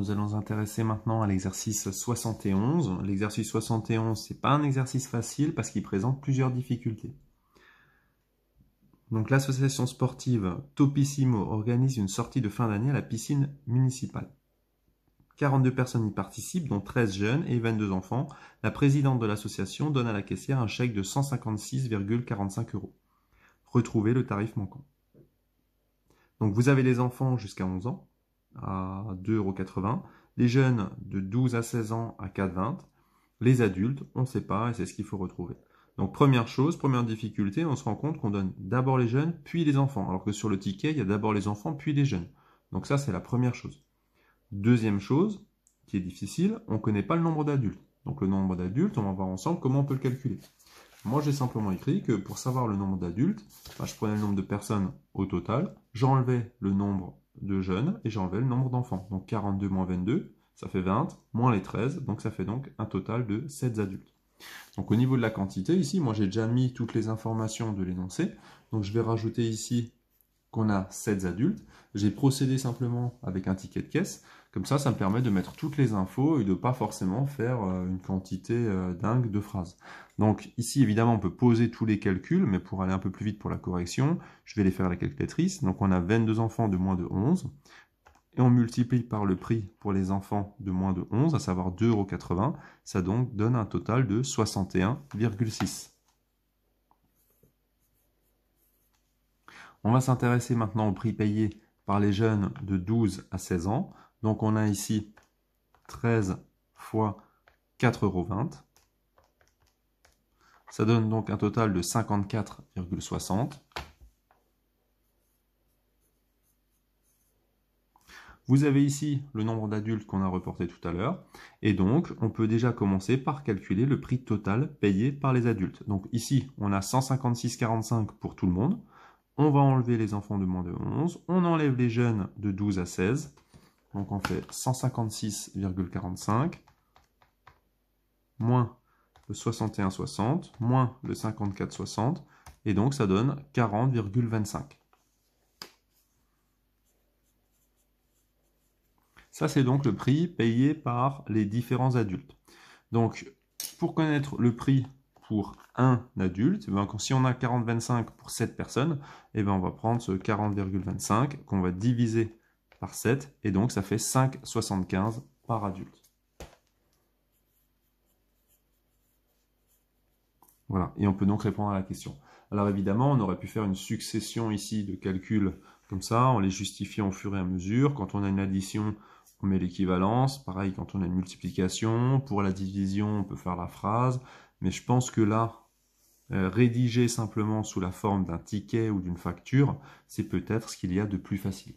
nous allons nous intéresser maintenant à l'exercice 71. L'exercice 71, ce n'est pas un exercice facile parce qu'il présente plusieurs difficultés. Donc l'association sportive Topissimo organise une sortie de fin d'année à la piscine municipale. 42 personnes y participent, dont 13 jeunes et 22 enfants. La présidente de l'association donne à la caissière un chèque de 156,45 euros. Retrouvez le tarif manquant. Donc vous avez les enfants jusqu'à 11 ans, à 2,80€, les jeunes de 12 à 16 ans à 4,20€, les adultes, on ne sait pas et c'est ce qu'il faut retrouver. Donc première chose, première difficulté, on se rend compte qu'on donne d'abord les jeunes, puis les enfants, alors que sur le ticket, il y a d'abord les enfants, puis les jeunes. Donc ça, c'est la première chose. Deuxième chose, qui est difficile, on ne connaît pas le nombre d'adultes. Donc le nombre d'adultes, on va voir ensemble comment on peut le calculer. Moi, j'ai simplement écrit que pour savoir le nombre d'adultes, bah, je prenais le nombre de personnes au total, j'enlevais le nombre de jeunes et j'enlevais le nombre d'enfants. Donc 42 moins 22, ça fait 20, moins les 13, donc ça fait donc un total de 7 adultes. Donc au niveau de la quantité, ici, moi j'ai déjà mis toutes les informations de l'énoncé, donc je vais rajouter ici qu'on a 7 adultes, j'ai procédé simplement avec un ticket de caisse. Comme ça, ça me permet de mettre toutes les infos et de pas forcément faire euh, une quantité euh, dingue de phrases. Donc ici, évidemment, on peut poser tous les calculs, mais pour aller un peu plus vite pour la correction, je vais les faire à la calculatrice. Donc on a 22 enfants de moins de 11, et on multiplie par le prix pour les enfants de moins de 11, à savoir euros, Ça donc donne un total de 61,6. On va s'intéresser maintenant au prix payé par les jeunes de 12 à 16 ans. Donc on a ici 13 fois 4,20 euros. Ça donne donc un total de 54,60. Vous avez ici le nombre d'adultes qu'on a reporté tout à l'heure. Et donc, on peut déjà commencer par calculer le prix total payé par les adultes. Donc ici, on a 156,45 pour tout le monde. On va enlever les enfants de moins de 11. On enlève les jeunes de 12 à 16. Donc on fait 156,45 moins le 61,60 moins le 54,60 et donc ça donne 40,25. Ça c'est donc le prix payé par les différents adultes. Donc pour connaître le prix pour un adulte, eh ben, Donc, si on a 40,25 pour 7 personnes, eh bien, on va prendre ce 40,25 qu'on va diviser par 7, et donc ça fait 5,75 par adulte. Voilà, et on peut donc répondre à la question. Alors évidemment, on aurait pu faire une succession ici de calculs comme ça, on les justifie au fur et à mesure. Quand on a une addition, on met l'équivalence. Pareil, quand on a une multiplication, pour la division, on peut faire la phrase. Mais je pense que là, euh, rédiger simplement sous la forme d'un ticket ou d'une facture, c'est peut-être ce qu'il y a de plus facile.